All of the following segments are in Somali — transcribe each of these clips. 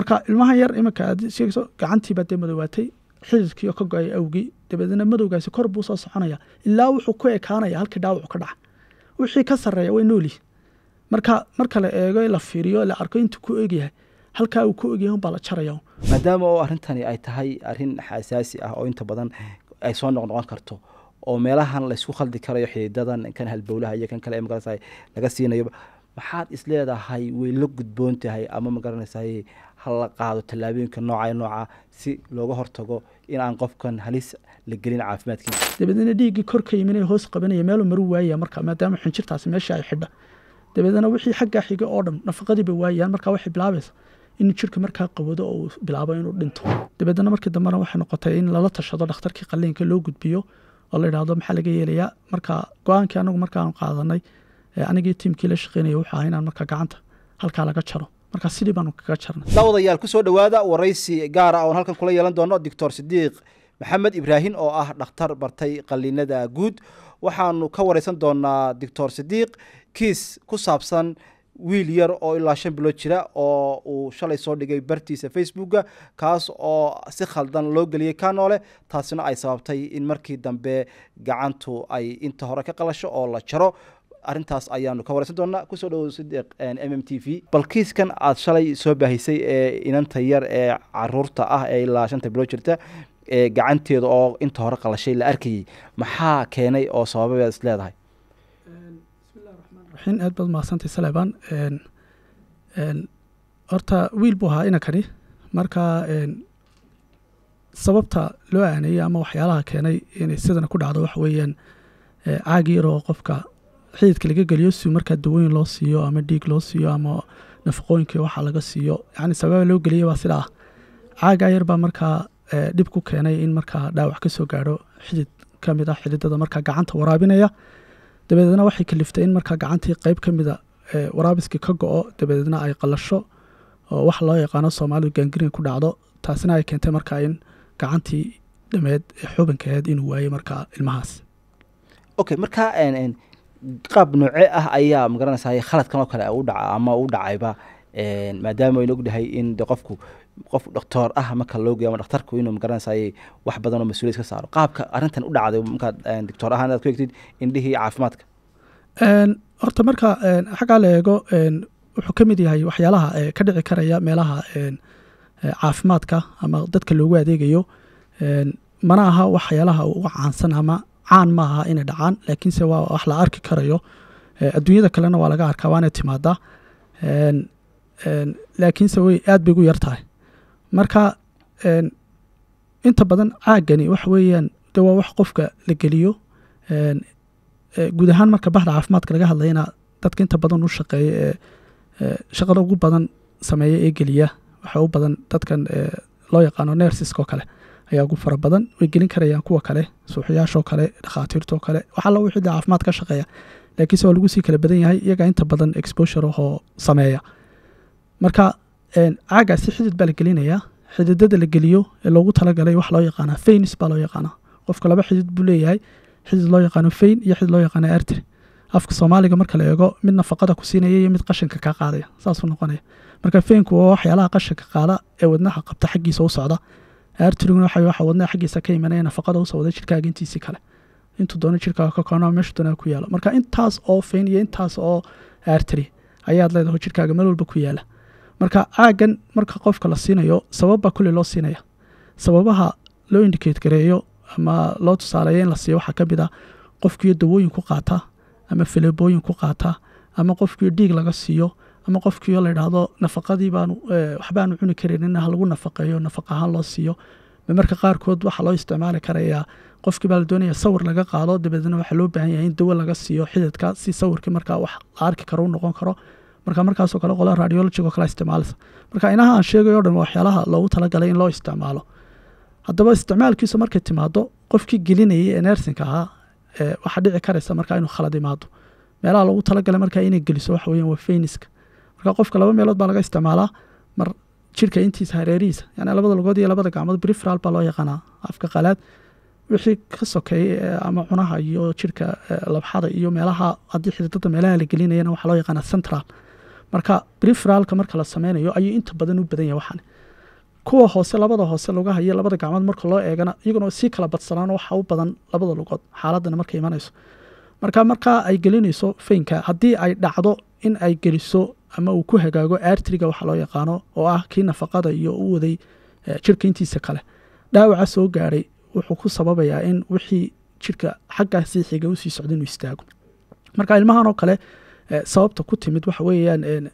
marka ilmaha yar iminka aad sheegso gacantiibaa dee madowaatay xididkiio ka go-ay awgii dabeedna madowgaasi kor buu soo soconaya ilaa wuxuu ku ekaanaya halkii dhaawacu ka dhaca wixii ka sarreeya way nool yihin marka marka la eego la fiiriyo la arko intuu ku egyahay halkaa uu ku egyahay unbaa la jaraya maadaama oo arrintani ay tahay arrin xasaasi ah oo inta badan ay soo noqnoqon karto oo meelahan laysku khaldi karayo xididadan kan halbowlaha iyo kan kale magarasa laga siinayo maxaad isleedahay way la gudboon tahay ama magaranaysa hala qaado tallaabooyinka nooca nooca si looga hortago in aan qofkan halis la gelin caafimaadkiisa dabeedna dhiiggii korka yimin ee hoos qabanaya meelu maru waaya marka maadaama xunjirtaasi meesha ay xidha dabeedna wixii xaggaa xiga oo dhan nafaqadiiba waayaan markaa waxay bilaabaysa in jirka markaa qawado oo bilaabo inuu dhinto dabeedna markii dambena waxay noqotay in lala tashado dhakhtarkii qaliinka loo gudbiyo oo la yidhaahdo maxaa laga yeelayaa markaa go-aankii anagu markaanu qaadanay anigii tiimkii la shaqeynaya wuxu aha inaan markaa gacanta halkaa laga jaro markaa sidii baanu kaga jarnay daawadayaal ku soo dhowaada waraysi gaara ah oon halkan kula yeelan doono doctor sidiiq maxamed ibraahim oo ah dhakhtar bartay qallinada guud waxaanu ka waraysan doonaa doctor sidiiq kiis ku saabsan wiil yar oo ilaa shan bilood jira oo uu shalay soo dhigay bartiisa facebooka kaas oo si khaldan loo geliyey kanoole taasina ay sababtay in markii dambe gacantu ay inta hore ka qalasho oo la jaro arrintaas ayaanu ka wareysan doonaa kusoo dhawow sideeq m m t v bal kiiskan aada shalay soo baahisay ee inanta yar ee caruurta ah ee ilaa shanta bilood jirta ee gacanteeda oo inta hore qalashay la arkayay maxaa keenay oo sabababaad is leedahay bismillahi raxmaan raxiim aad baad mahadsantay salebaan horta wiil buu ahaa inankani marka sababta loo aaneeyey ama waxyaalaha keenay inay sidana ku dhacdo waxa weeyaan caag qofka xididka laga geliyo si markaa dawooyin loo siiyo ama dhiig loo siiyo ama nafaqooyinka waxaa laga siiyo yani sababa loo geliyay baa sidaa caagaa yarbaa markaa eh, dhib ku keenay in markaa dhaawac kasoo gaadho xidid ka mid ah xididada markaa gacanta waraabinaya dabadeedna waxay kaliftay in markaa gacantii qeyb ka mida ah, eh, waraabiskii ka go-o dabadeedna ay qalasho oo waxa loo yaqaano soomaalidu gaangrin ku dhacdo taasina ay keentay markaa in gacantii dhameed ee xubankeed inuu waayo markaa ilmahaas okay markaa qaab nooce ah ayaa magaranaysaa khaladkan oo kale u dhaca ama u dhacayba maadaama aynu ogdahay in de qofku qof doktoor ah marka loogeyo ama dhakhtarku inuu magaranaysaay wax badan oo mas-uuliyad ka saaro qaabka arrintan u dhacday markaad doctoor ahaan inaad ku egtid indhihii caafimaadka horta marka xaggaa la eego wuxuu ka mid yahay waxyaalaha ka dhici karaya meelaha caafimaadka ama dadka loogu adeegayo mana aha waxyaalaha ugu caansan ama caan ma aha inay dhacaan laakiinse waa wax la arki karayo eh, adduunyada kalena waa laga arkaa waanay timaadaa laakiinse way aad bay gu yar tahay marka inta badan caagani waxa weeyaan de waa wax qofka la geliyo eh, guud ahaan marka bahda caafimaadka laga hadlayna dadka inta badan u shaqeeya ee eh, shaqada ugu badan sameeya ee geliya waxa u badan dadkan loo yaqaano nersiskoo kale ayaa ugu fara badan way gelin karayaan kuwa kale suuxyaashoo kale dhakhaatiirtoo kale waxaalla wixii dee caafimaad ka shaqeeya laakiinse waa lagusii kala badan yahay iyagaa inta badan exposure ahoo sameeya marka caagaasi xidid baa la gelinayaa xididada la geliyo ee loogu talagalay wax loo yaqaana faynis baa loo yaqaanaa qofka laba xidid buu leeyahay xidid loo yaqaano fayn iyo xidid loo yaqaano artri afka soomaaliga marka la eego mid nafaqada ku siinaya iyo mid qashinka ka qaadaya saasuu noqonaya marka faynku waa waxyaalaha qashinka qaada ee wadnaha qabta xaggiisa u socda artrigna waxa waxa wadnaa xaggiisa ka imanaya nafaqada usoo wada jirkaaga intiisii kale intuu doono jirkaaga ka koona meeshu doonaa ku yaalo marka intaas oo feyn iyo intaas oo artri ayaad leedaho jirkaaga meel walba ku yaala marka aagan marka qofka la siinayo sababbaa kulli loo siinaya sababaha loo indicate gareeyo ama loo tusaaleeyo in la siiyo waxaa ka mid a ah qofkiiyo dawooyin ku qaataa ama faleebooyin ku qaataa ama qofkiiyo dhiig laga siiyo ama qofkiio la yidhaahdo nafaqadii baanu waxbaanu cuni karin in halagu nafaqeeyo nafaq ahaan loo siiyo marka qaarkood waxaa loo isticmaali karayaa qofkii baa la doonaya sawir laga qaado dabeedna waxaa loo baahan yahay in dawo laga siiyo xididka si sawirkii markaa wax la arki karo u noqon karo marka markaasoo kale qola radiologigoo kale isticmaalisa marka inaha aan sheegayo o dhan waxyaalaha loogu talagalay in loo isticmaalo haddaba isticmaalkiisu markay timaado qofkii gelinayay ee neersinka ahaa waxaa dhici karaysa markaa inuu khalad imaado meelaha loogu talagalay markaa inay geliso waxa weyan waa feyniska marka qofka laba meelood baa laga isticmaalaa mar jirka intiisa hareerihiisa yani labada lugood iyo labada gacmood brifral baa loo yaqaanaa afka qalaad wixii ka sokeeya eh, ama cunaha iyo jirka eh, labxada iyo meelaha haddii xididada meelaha la gelinayana waxaa loo yaqaanaa central marka brifralka marka la sameynayo ayuu inta badan u badan yahay waxaan kuwa hoose labada hoose lugaha iyo labada gacmood marka loo eegana iyaguna si kala badsanaan waxa u badan labada lugood xaaladana marka imanayso marka markaa ay gelinayso faynka haddii ay dhacdo in ay geliso ama uu ku hagaago artriga waxa loo yaqaano oo ah kii nafaqada iyo u waday eh, jirka intiisa kale dhaawaca soo gaadhay wuxuu ku sababayaa in wixii jirka xaggaasii xiga usii socda inuu istaago marka ilmahan oo kale eh, sababta ku timid waxa weeyaan eh,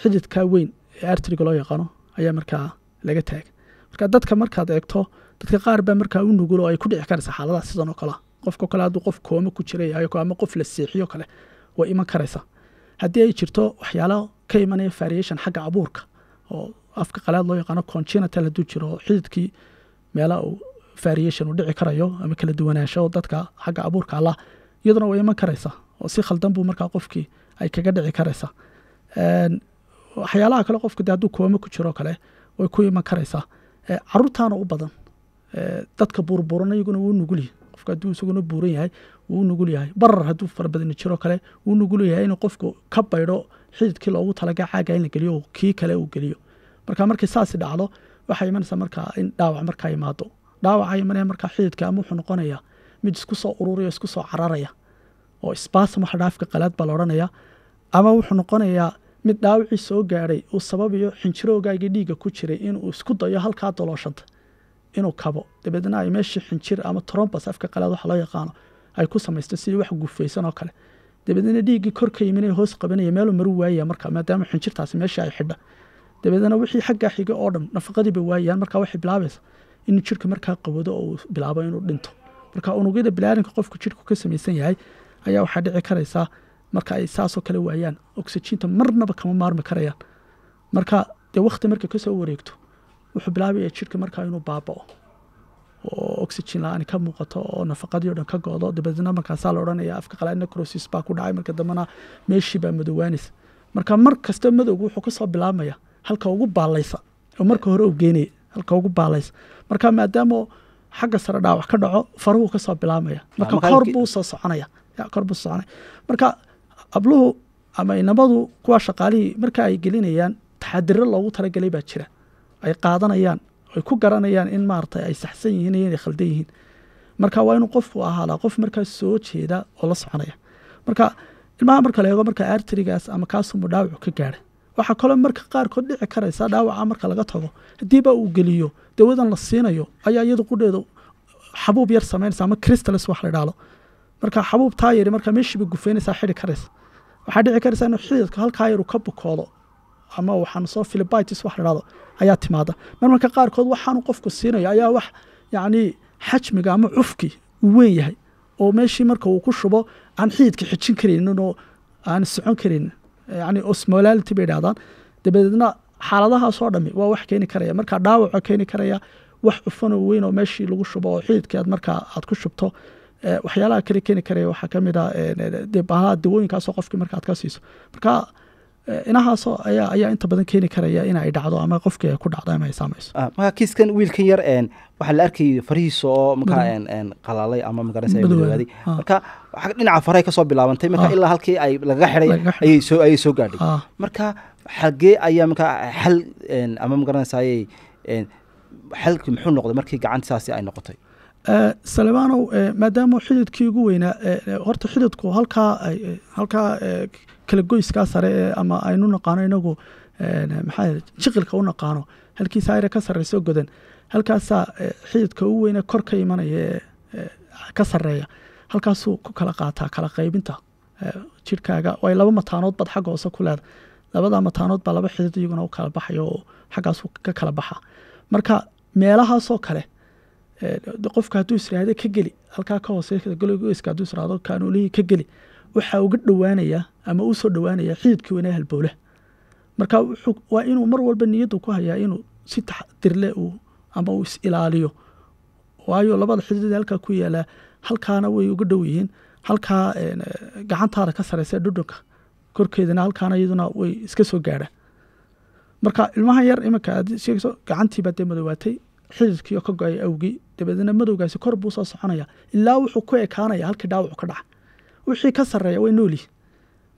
xididka weyn ee artriga loo yaqaano ayaa markaa laga taagay marka dadka markaad eegto dadka qaar baa markaa u nugul oo ay ku dhici karaysa xaaladaha sidan oo kalea ah. qofkao kale hadduu qof kooma ku jira ama qof la seexiyo kale way iman karaysa haddii ay jirto waxyaalo ka imanaya variation xagga abuurka oo afka qalaad loo yaqaano congenital hadduu jiro oo xididkii meela uu variation uu dhici karayo ama kala duwanaansho dadka xagga abuurka allah iyaduna way iman karaysaa oo si khaldan buu markaa qofkii ay kaga dhici karaysaa waxyaalaha kale qofka de hadduu kooma ku jiroo kale way ku iman karaysaa caruurtaana u badan dadka burburan iyaguna wuu nugulyihin qofka hadduu isaguna buuran yahay wuu nugul yahay barar hadduu fara badan kale wuu nugul yahay inuu qofku ka baydho xididkii loogu talaga caaga in la geliyo kii kale uu geliyo marka markii saasi dhacdo waxaa imanaysa markaa in dhaawac markaa imaado dhaawaca imanaya markaa xididka ama wuxuu noqonaya mid isku soo ururiya isku soo cararaya oo isbaasam waxa qalaad baa la ama wuxuu noqonayaa mid dhaawacii soo gaadhay uu sababayo xinjiroogaagii dhiigga ku jiray inuu isku dayo halkaa dolooshanto inuu kabo dabeedna ay meeshii xinjir ama trombas afka qalaad waxa loo yaqaano ay ku samaysto sidii wax gufaysan oo kale dabeedna dhiiggii kor ka yimin hoos qabanaya meelu maru waaya marka maadaama xunjirtaasi meesha ay xidha dabeedna wixii xaggaa xiga oo dhan nafaqadiiba waayaan markaa waxay bilaabaysa inuu jirka markaa qawado oo bilaabo inuu dhinto marka unugyada bilaadanka qofku jirku ka samaysan yahay ayaa waxaa dhici karaysaa marka ay saasoo kale waayaan oxijinta marnaba kama maarmi karayaan marka dee wakti marka kasoo wareegto wuxuu bilaabaya jirka markaa inuu baabao oo oxygen la-aan ka muuqato oo nafaqadii o dhan ka go-do dabeedna markaasaa la odhanaya afka qalaa necrosis baa ku dhacay marka dambena meeshii baa madoowaanaysa marka mar kasta madowgu wuxuu kasoo bilaabmaya halka ugu baalaysa oo marka hore u geenaya halka ugu baalaysa marka maadaama xagga sare dhaawac ka dhaco faruhu kasoo bilaabmaya marka kor buu soo soconaya kor buu soconaya marka abluhu ama inamadu kuwa shaqaalihii marka ay gelinayaan taxadiro loogu talagelay baa jira ay qaadanayaan ay ku garanayaan in maarata ay saxsan yihiin inay khaldan yihiin marka waa inuu qofku ahaadaa qof markaa soo jeeda oo la soconaya marka ilmaha marka la eego marka artrigaas ama kaasumuu dhaawacu ka gaara waxaa kaloo marka qaarkood dhici karaysa dhaawaca marka laga tago haddiiba uu geliyo dawadan la siinayo ayaa iyadu qudheeda xabuub yar samaynaysa ama crystals wax la dhaalo marka xabuub taa yari marka meeshiiba gufeynaysaa xidhi karaysa waxaa dhici karaysa inuu xididka halkaa yaru ka bukoodo ama waxaan soo philibitis wax ladhahdo ayaa timaada marmarka qaarkood waxaanu qofku siinayo ayaa wax yacnii xajmiga ama cufki uu weyn yahay oo meeshii marka uu ku shubo aan xiidka xijin karaynin oo aan socon karaynin yacni osmolality bay idhahdaan dabadeedna xaaladahaas dhami waa wax keeni karaya marka dhaawacoo keeni karaya wax cufanoo weyn oo meeshii lagu shubo oo xiidkii markaa aad ku shubto eh, waxyaalaha kale keeni karaya waxaa ka mid a ah, eh, de baalaha dawooyinkaasoo qofkii marka ka siiso marka Eh, inahaasoo ayaa ayaa inta badan keeni karaya in ay dhacdo ama qofkii ay ku dhacdo ama ay saamayso ah, marka kiiskan wiilkan yar n waxaa la arkayay farihiisa oo markaa qalalay ama magarasa madowaaday ah. marka dhinaca faray kasoo bilaabantay marka ah. ilaa halkii ay lagaga xiday ayay soo gaadhay marka xagee ayaa markaa xal ama magaranaysaayey xalki muxuu noqday markii gacanta ay noqotay eh, salamaanow eh, maadaama xididkii ugu weynaa horta xididku halkaa halkaa kalagoyskaa sare ee ama aynu naqaano inagu maxaa u naqaano halkii saayira ka sarreysoo godan halkaasaa xididka u weyne kor ka imanaya ee ka sarreeya halkaasuu ku kala qaataa kala qaybinta jirhkaaga way laba mataanoodbaad xagga hoose ku leeda labada mataanood baa laba xidid iyaguna u kala baxaya oo xaggaasu ka kala baxa marka meelahaasoo kale qofka hadduu israahde ka geli halkaa ka hoose goyska hadduu israado kaanulihii ka geli waxaa uga dhowaanayaa ama usoo soo xididkii xiidkii weynaa halbowle marka waa inuu mar walba niyadu ku hayaa inuu si taxdirle uu ama uu is ilaaliyo waayo labada xididee halkaa ku yaalaa halkaana way uga dhow yihiin halkaa gacantaada ka sareysa dhudhunka korkeedana halkaana iyaduna way iska soo gaadhaan marka ilmahan yar iminka aad sheegayso gacantiibaa dee madoowaatay xididkiioo ka go-ay awgii dabeedna madowgaasi kor buu soo soconaya ilaa wuxuu ku ekaanaya halkii dhaawacu ka dhaca wixii ka sareeya way noolyihin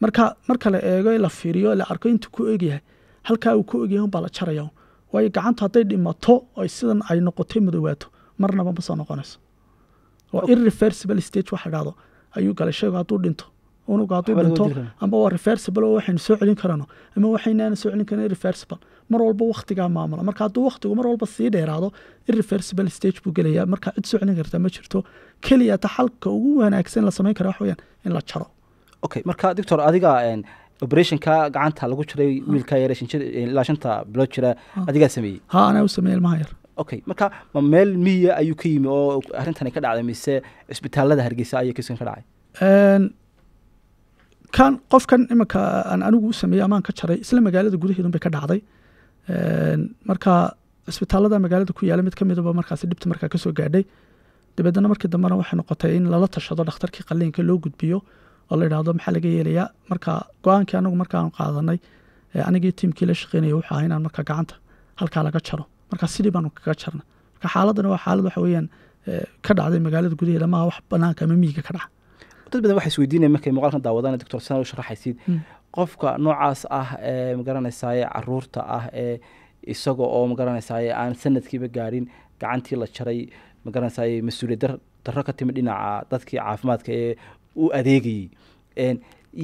marka marka la eego la fiiriyo la arko intuu ku egyahay halkaa uu ku egyahay unbaa la jaraya waayo gacantu hadday dhimato ay sidan ay noqotay madowaato marnaba ma soo noqonayso oo irreversible stage waxa dhahdo ayuu galay shaygu hadduu dhinto unugga hadduu dhinto amba waa reversible oo waxaynu soo celin karano ama waxaynaana soo celin karan irreversible mar walba wakhtigaa maamula marka hadduu wakhtigu mar walba sii dheeraado irreversible stage buu gelayaa marka cid soo celin karta ma jirto keliya xalka ugu wanaagsan la samayn kara wax in la jaro okay marka doctor adiga operationka gacanta lagu jiray ah. wiilka yare ilaa shanta bilood jira ah. adigaa sameeyey ha anaa u sameeyey ilmaha yar okay marka ma meel miyiga ayuu ka yimi oo arrintani ka dhacday mise cisbitaalada hargeysa ayay kaskan ka dhacay kan qofkan iminka aan anigu u sameeyey amaan ka jaray isla magaalada gudaheedun bay ka dhacday marka cisbitaalada magaalada ku yaala mid ka markaas dhibta markaa kasoo gaadhay dabeedna markii dambena waxay noqotay in lala tashado dhakhtarkii qaliinka loo gudbiyo oo la yidhaahdo maxaa laga yeelayaa marka go-aankii anagu markaan qaadanay anigii tiimkii la shaqeynaya wuxuu ahaa inaan marka gacanta halkaa laga jaro marka sidii baanu kaga jarna marka xaaladana waa xaalad waxa weyaan ka dhacday magaalada gudaheeda maaha wax banaanka ama miyiga ka dhaca dad badan waxay isweydiinaya markay muuqaalkan daawadaan doctor saan u sharaxaysid mm. qofka noocaas ah ee magaranaysaye caruurta ah ee isaga oo magaranaysaye aan sanadkiiba gaarin gacantii la jaray magaranaysaye mas-uuliyad darro ka timi dhinaca dadkii caafimaadka ee u adeegayey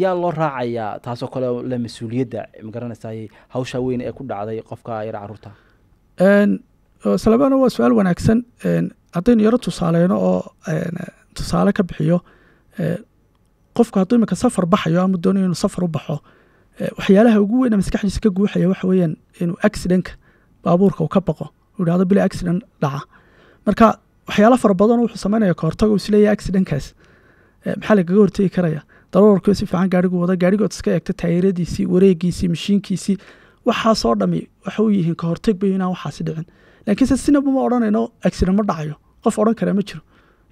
yaa loo raacayaa taasoo kale le mas-uuliyadda magaranaysaye hawsha weyn ee ku dhacday qofka yar caruurta salabana waa su-aal wanaagsan haddaynu yaro tusaaleyno oo tusaale ka bixiyo qofku hadduu imika safar baxayo ama doonayo inuu safar u baxo waxyaalaha ugu weyn maskaxdiisa ka guuxaya waxa weeyaan inuu accidentka baabuurka uu ka baqo uu yidhahdo accident dhaca marka waxyaalo fara badan wuxuu samaynaya kahortaga uu isleeyahay accidentkaas maxaa lagaga hortegi karaya daroorarkiio si fiican gaarigu wada gaarigood iska eegta taayiradiisii wareegiisii mashiinkiisii waxaasoo dhami waxa yihiin kahortag bay inaan waxaasi dhicin laakiinse sinaba odhanayno accident ma dhacayo qof odhan kara ma jiro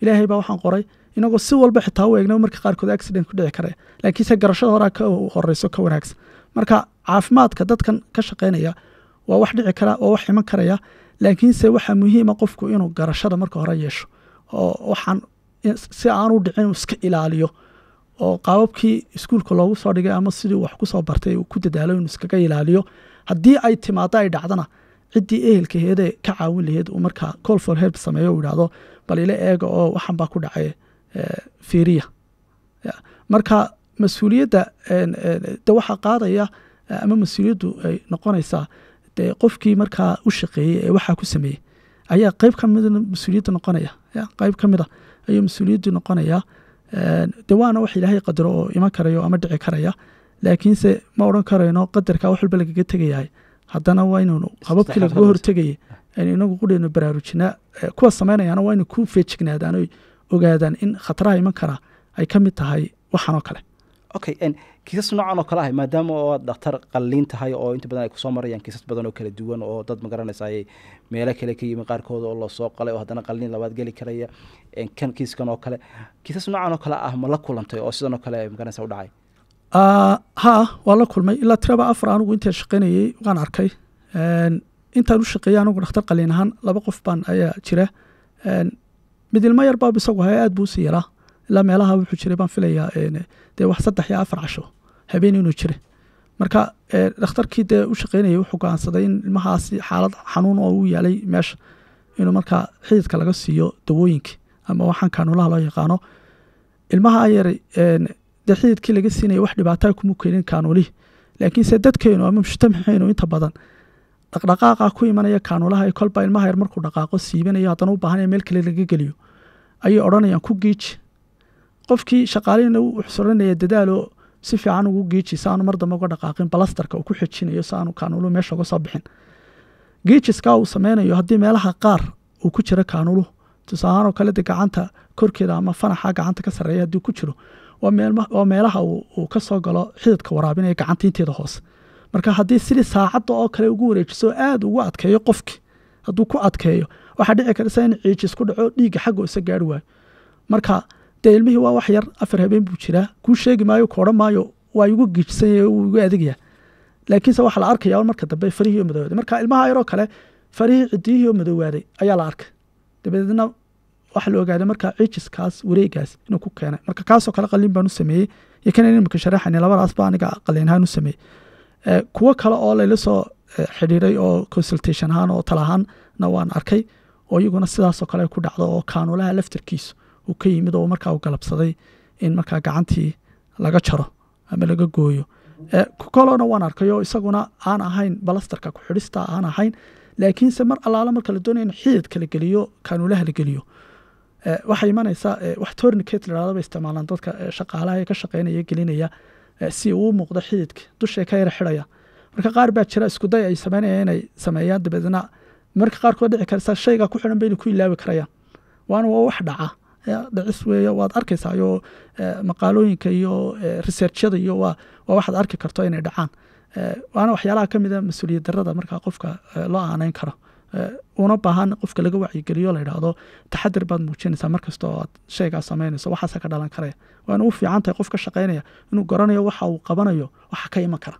ilaahay baa waxaan qoray inagoo si walba xitaa u eegna marka qaarkood accident ku dhici karaya laakiinse garashada horaa ka horeyso ka wanaagsan marka caafimaadka dadkan ka shaqeynaya waa wax dhici kara waa wax iman karaya laakiinse waxaa muhiima ah qofku inuu garashada marka hore yeesho oo waxaan si aanu dhicin iska ilaaliyo oo qaababkii iskuulka loogu soo dhigay ama sidii wax ku soo bartay uu ku dadaalo inuu iskaga ilaaliyo haddii ay timaado ay dhacdana ciddii ehelka heedee ka caawin laheed uu markaa call for help sameeyo u yidhaahdo bal ila eega oo waxan baa ku dhacay eh, fiiriya marka mas-uuliyadda de waxaa qaadaya eh, ama mas-uuliyaddu ay noqonaysaa dee qofkii markaa u shaqeeyey ee waxaa ku sameeyey ayaa qeyb ka mida mas-uuliyadda noqonaya qeyb ka mida ayuu mas-uuliyaddu noqonaya de waana wax ilaahay qadaro oo iman karayo ama dhici karaya laakiinse ma odhan karayno qadarka wax walba lagaga tegayahay haddana waa inaynu qababki lagaga hortegaya aynu inagu qudhayno baraarujinaa kuwa samaynayaana waa inay ku feejignaadaan oy ogaadaan in khataraha iman kara ay ka mid tahay waxaanoo kale okay kiisas noocan oo kale ah maadaama oo dhakhtar qalliin tahay oo inta badan ay kusoo marayaan kiisas badan oo kala duwan oo dad magaranaysa ayay meelo kale ka yimi qaarkooda oo lasoo qalay oo haddana qalliin labaad geli karaya kan kiiskan oo kale kiisas noocan oo kale ah ma la kulantay oo sidan oo kale magaranaysa u dhacay Ah, haa waa la kulmay ilaa tiraba afar anigu intaan shaqaynayey waan arkay intaan u shaqeeyey anigu dhakhtar qaliin ahaan laba qof baan ayaa jira mid ilmo yar baab isagu haya aad buu usii yaraa ilaa meelaha wuxuu jiray baan filayaa dee wax saddex iyo afar casho habeen inuu jira marka dhakhtarkii dee u shaqaynayay wuxuu go-aansaday in ilmahaasi xaalad xanuun oo u yaalay meesha inuu markaa xididka laga siiyo dawooyinka ama waxaan kaanulaha loo yaqaano ilmaha yar dee xididkii laga siinaya wax dhibaataa kuma keenin kaanuulihi laakiinse dadkeenu ama mujtamaxeenu inta badan dhaqdhaqaaqa ku imanaya kaanuulaha ee kolba ilmaha yar markuu dhaqaaqo siibanaya haddana u baahanaya meel kale laga geliyo ayay odhanayaan ku giiji qofkii shaqaalihina wuxuu odhanaya dadaaloo si fiican ugu giiji si mar dambe uga dhaqaaqin balastarka uu ku xejinayo si kaanuuluhu meesha uga soo bixin giijiska uu sameynayo haddii meelaha qaar uu ku jiro kaanuuluhu tusaalahaan oo kale dee gacanta korkeeda ama fanaxa gacanta ka sarreeya haddii ku jiro waa meelaha uu kasoo galo xididka waraabinaya gacanta inteeda hoose marka haddii sidii saacadda oo kale ugu wareejiso aada ugu adkeeyo qofki hadduu ku adkeeyo waxaa dhici karsa in ciij isku dhaco dhiigga xaggo isa gaari waayo marka dee ilmihii waa wax yar afar habeen buu jiraa kuu sheegi maayo koodhan maayo waa igu giijsanya wuu igu laakiinse waxaa la arkaya marka dambe farihii oo madowaaday marka ilmaha yaroo kale farihii cidiyihii oo madoowaaday ayaa la arkay dabeedna waxaa la ogaaday markaa cijiskaas wareegaas inuu ku keenay marka kaasoo kale qalin baan u sameeyey iyo kan imika sharaxani labadaas baa aniga qaliinahaan u sameeyey eh, kuwo kale oo layla soo eh, xidhiiray oo consultation ahaan oo talahaanna waan arkay oo iyaguna sidaasoo kale ku dhacdo oo kaanulaha laftarkiisu uu ka yimid oo markaa u galabsaday in markaa gacantii laga jaro ama laga gooyo eh, kaloona waan arkayo isaguna aan ahayn balastarka kuxidhista aan ahayn laakiinse mar allaala marka la doonaya in xidid kala geliyo kaanulaha la geliyo Eh, waxaa imanaysaa eh, wax tornicate ladhahda bay isticmaalaan dadka eh, shaqaalaha ee ka shaqeynaya gelinaya si uu muuqdo xididka dushay ka yara xidhaya marka qaar baa jira iskuday ay sameynaya inay sameeyaan dabeedna marka qaarkood dhici karsa shaygaa ku xidhan bayna ku ilaawi karayaan waana waa wax dhaca dhicis weeye waad arkaysaa iyo maqaalooyinka iyo researchyada iyo waa waxaad arki karto inay dhacaan waana waxyaalaha ka mida ah mas-uuliyad darada marka qofka loo aaneyn karo una baahan qofka laga wacyigeliyo layidhaahdo taxadir baad muujinaysaa markasta oo aad sheegaa samaynayso waxaase ka dhalan karaya waa inu u fiican tahay qof ka inuu garanayo waxa uu qabanayo waxa ka iman kara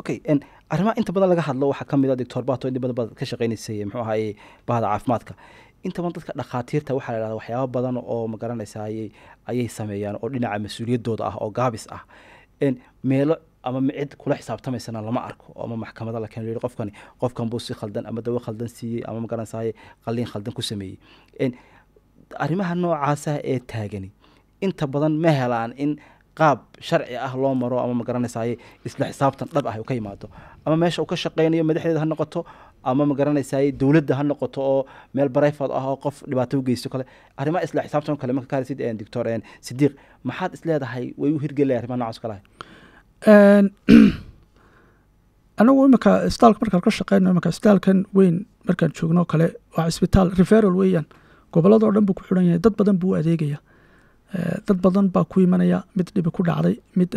okay arrimaha inta badan laga hadlo waxaa kamid a ah doctor bato inta badan baad ka shaqaynaysay muxuu ahaye bahda caafimaadka inta badan dadka dhakhaatiirta waxaa la yihahda waxyaaba badan oo magaranaysa ayay sameeyaan oo dhinaca mas-uuliyaddooda ah oo gaabis ah meelo ama cid kula xisaabtamaysana lama arko ama maxkamada la keeno qofkan qofkan buu si khaldan ama dawo khaldan siiyey ama magaransaye qaliin khaldan ku sameeyey arrimaha noocaasa ee taagani inta badan ma helaan in qaab sharci ah loo maro ama magaranaysaye isla xisaabtan dhab ah ka yimaado ama meesha uu ka shaqeynayo madaxdeeda ha noqoto ama magaranaysaye dowladda ha noqoto oo meel barayfad ah oo qof dhibaato u geysto kale arrimaha isla xisaabtan kale marka doctor sidiiq maxaad isleedahay way u hirgelaya arrimaha noocaas kale anagu iminka isbitaalka markaan ka shaqeyno iminka isbitaalkan weyn markaan joogno kale waa cisbitaal referal weeyaan goboladoo dhan buu ku xiran yahay dad badan buu adeegaya dad badan baa ku imanaya mid dhibi ku dhacday mid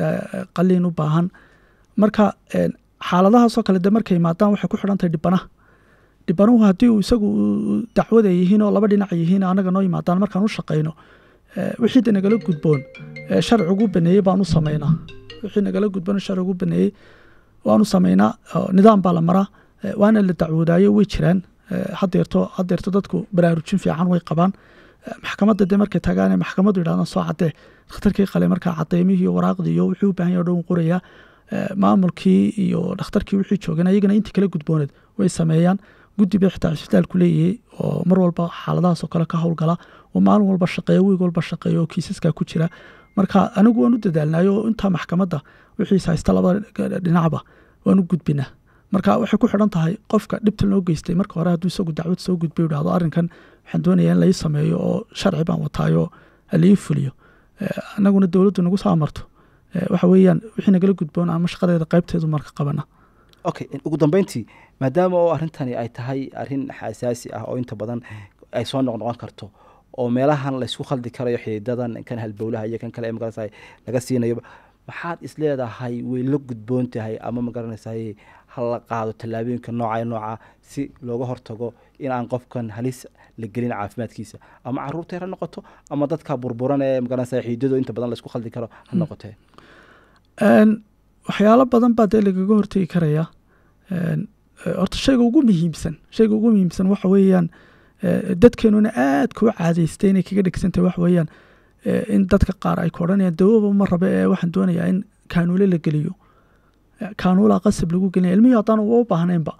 qaliin u baahan marka xaaladahaasoo kale de markay imaadaan waxay ku xidhan tahay dhibanuhu haddii uu isagu dacwada yihiin oo laba dhinac yihiin anaga noo yimaadaan markaan u shaqeyno wixii de nagala gudboon sharcigu baneeyey baan u samaynaa wixii nagala gudban sharcigu baneeyey waanu sameynaa nidaam baa la maraa waana la dacwoodaayo way jiraan hadeerto hadeerto dadku baraarujin fiican way qabaan maxkamadda dee markay tagaan maxkamaddu yidhahdan soo cadee dhakhtarkii qale markaa caddeymihii iyo waraaqdii wuxuu u baahan yah o dhan maamulkii iyo dhakhtarkii wixii joogan ayagana intii kala gudbooneed way sameeyaan guddi bay xitaa cisbitaalku leeyahay oo mar walba xaaladahaasoo kale ka howlgala oo maalin walba shaqeeya wiig walba shaqeeya oo kiisaskaa ku jira marka anigu waan u dadaalnay oo intaa maxkamadda wixiis haysta labada dhinacba waan u gudbinaa marka waxay ku xidhan tahay qofka dhibta loo geystay marka hore hadduu isagu dacwad soo gudbay idhahdo arrinkan waxaan doonayaa in laii sameeyo oo sharci baan wataayoo laii fuliyo anaguna dowladdu nagu soo amarto waxa weeyaan wixii nagala gudboon ama shaqadeeda qaybteedu marka qabana okay ugu dambeyntii maadaama oo arrintani ay tahay arrin xasaasi ah oo inta badan ay soo noqnoqon karto oo meelahan laysku khaldi karayo xididadan kan halbowlaha iyo kan kale ee magaranaysa laga siinayoba maxaad isleedahay way la gudboon tahay ama ha la qaado tallaabooyinka nooca nooca si looga hortago in aan qofkan halis la gelin caafimaadkiisa ama caruurta yar ha noqoto ama dadka burburan ee magaranaysa xiididadu inta badan laysku khaldi karo ha hmm. noqotee waxyaalo badan baa dee lagaga hortegi karayaa e, horta sheyga ugu muhiimsan sheyga ugu muhiimsan waxa weeyaan dadkeenuna aad kuu caadaystay inay kaga dhegsantahy wax weeyaan eh, in dadka qaar ay ku odhanayaan dawaba ma raba ee eh, waxaan doonayaa in kaanuule la geliyo eh, kaanuulaa qasab lagu gelinaya ilmihii haddaan u baahnaynba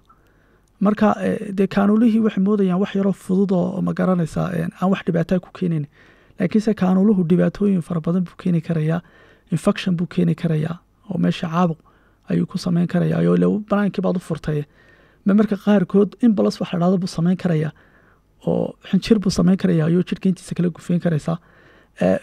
marka dee kaanuulihii waxay moodayaan wax yaroo fudud oo ma garanaysaa aan wax dhibaataa ku keenayn laakiinse kaanuuluhu dhibaatooyin fara badan buu keeni karayaa infection buu keeni karayaa oo meesha caabuq ayuu ku samayn karayaa oo ile banaankiibaad u furtay ma marka qaarkood in balas wax la buu samayn karayaa oo xinjir buu samayn karaya ayuu jirka intiisa kala gufeyn karaysaa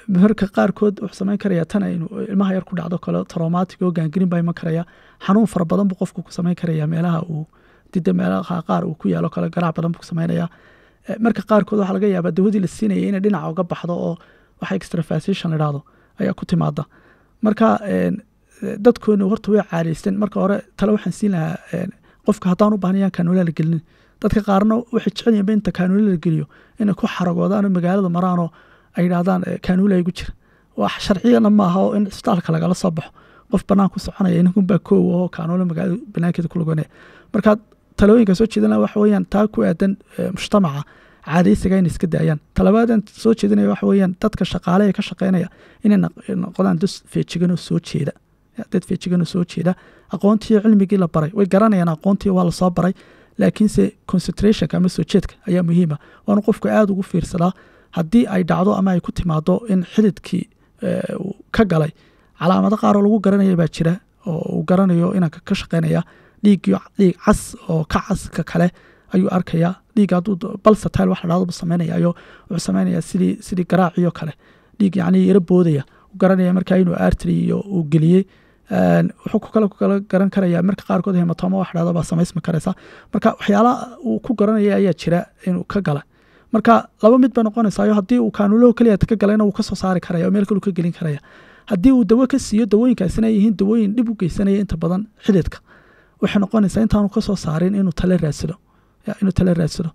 meherka qaarkood wuxuu samayn karaya tan ilmaha yar ku dhacdo kale traumatic oo gaangrin baa iman karaya xanuun fara badan buu qofku ku samayn karaya meelaha uu dida meelaha qaar uu ku yaalo kale garaac badan buu ku samaynaya marka qaarkood waxaa laga yaabaa dawadii la siinaya inay dhinaca uga baxdo oo waxa extrafasation ladhahdo ayaa ku timaada marka dadkoona horta way caareysten marka hore tale waxaan siin lahaa qofka haddaan u baahnayan kanoola la gelinin dadka qaarna waxay jecelyiinba inta kaanuula la geliyo inay ku xaragoodaanoo magaalada maraanoo ay yidhaahdaan eh, kaanuula igu jira wax sharciyana maaha oo in cisbitaalka lagala soo baxo qof banaan ku soconaya ninkunbaa koowa oo kaanuula magaalada banaankeeda kulagoonaya markaa talooyinka soo jeedinaya waxa taa ku aadan eh, mujtamaca caadaysiga inay iska daayaan talabaadan soo jeedinaya waxa dadka shaqaale ka shaqeynaya inay eh, noqdaan dad feejiganoo soo jeeda dad feejiganoo soo jeeda aqoontii cilmigii la baray way garanayaan aqoontii waa lasoo baray laakiinse concentrationka ama soo jeedka ayaa muhiima waanu qofku aada ugu fiirsadaa haddii ay dhacdo ama ay ku timaado in xididkii eh, ka galay calaamado qaaroo lagu garanaya baa jira oo uu garanayo inaan ka shaqeynaya dhiigio dhiig cas oo ka caska kale ayuu arkayaa dhiig hadduu balsatil wax la dhahdo buu samaynayayo wuxuu samaynayaa sidii sidii garaaciyo kale dhiig yacnii yaro boodaya u garanaya markaa inuu artri iyo uu geliyey wuxuu kale kala garan karayaa marka qaarkood hematooma wax dhahdo baa samaysma karaysa marka waxyaalaha uu ku garanaya ayaa jira inuu ka gala marka laba mid bay noqonaysaayo haddii uu kaanuulaho keliya ka galana wuu kasoo saari karaya oo meel kalu ka gelin karaya haddii uu dawo ka siiyo dawooyinkaasina ay yihiin dawooyin dhib u geysanaya inta badan xididka waxay noqonaysaa intaanu kasoo saarin inuu tale raadsado inuu tale raadsado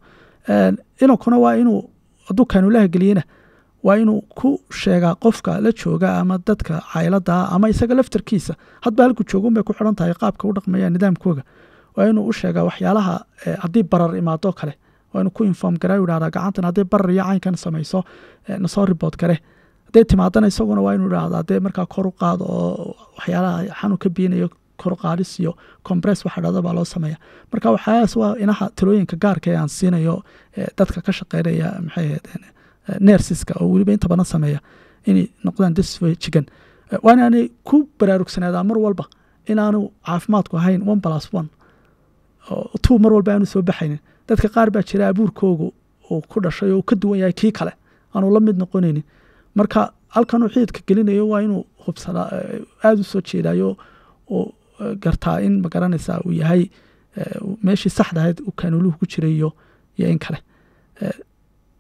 inankuna waa inuu hadduu kaanuulaha geliyena waa inuu ku sheegaa qofka la jooga ama dadka cayladaa ah ama isaga laftarkiisa hadba halku joogunbay ku xiran tahay qaabka u dhaqmaya nidaamkooga waa inuu u sheegaa waxyaalaha eh, haddii barar imaadoo kale waa inuu ku inform gara idhahda gacantan hadday barar iyo caynkan samayso eh, nasoo ribood gale hadday timaadana isaguna waa inuu idhaahdaa dee markaa kor u qaado oo waxyaalaha xanuun ka biinayo koruqaadis iyo combres waxa dhada baa loo sameeya marka waxaas waa inaha talooyinka gaarka ee aan siinayo eh, dadka ka shaqeynaya maxay ahayd Eh, neersiska oo weliba inta badan sameeya inay noqdaan dasjigan eh, waana ku baraarugsanaadaan mar walba inaanu caafimaadku ahayn one plus one two mar walba aanu soo baxaynin dadka qaar baa jira abuurkoogu uu ku dhashay oo uu ka duwan yahay kii kale aanu la mid noqonaynin marka halkanuu xiidka gelinayo waa inuu hubsanaa eh, aada u soo jeedayo oo gartaa in ma garanaysaa uu yahay meeshii saxda ahayd uu kanuuluhu ku jiray iyo iyo in kale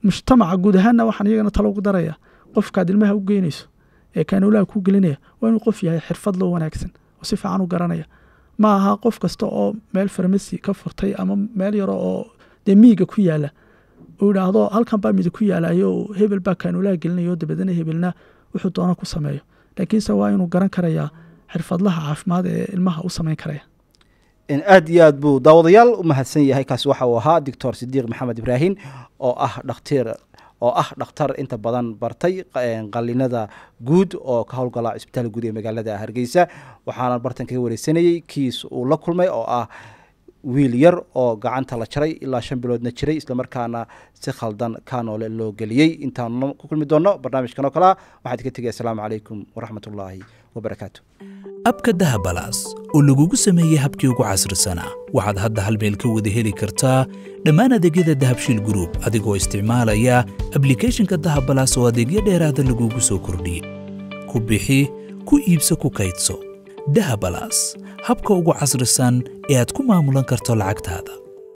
mujtamaca guud ahaanna waxaan iyagana talo ugu daraya qofkaad ilmaha u geynayso ee kaanuulaha ku gelinaya waa inuu qof yahay xirfad xirfadloo wanaagsan oo si fiican u garanaya ma aha qof kasta oo meel farmasi ka furtay ama meel yaro oo dee miiga ku yaala uu idhaahdo halkan baa midi ku yaalayo hebel baa kaanuulaha gelinayo dabadana hebelna wuxuu doono ku sameeyo laakiinse waa inuu garan karayaa xirfadlaha caafimaad ee ilmaha u samayn karaya aad iyo aad buu daawadayaal u mahadsan yahay kaasi waxa uu ahaa doctor sidiiq maxamed ibraahim oo ah dhakhtiir oo ah dhakhtar inta badan bartay qalinada guud oo ka howlgala cisbitaalka guud ee magaalada hargeysa waxaana bartan kaga wareysanayey kiis uu la kulmay oo ah wiil yar oo gacanta la jaray ilaa shan biloodna jiray islamarkaana si khaldan kaanoole loo geliyey intaanu ku kulmi doonno barnaamijkan oo kalea waxaan idinka tegaya asalaamu calaykum waraxmat ullaahi wabarakaatu abka dahabalaas oo lagugu sameeyey habkii ugu casrisanaa waxaad hadda hal meel ka wada heli kartaa dhammaan adeegyada dahabshiil gruub adigoo isticmaalaya ablicathonka dahabalaas oo adeegyo dheeraada lagugu soo kordhiyey ku bixi ku iibso ku kaydso dahabalas habka ugu casrisan ee aad ku maamulan karto lacagtaada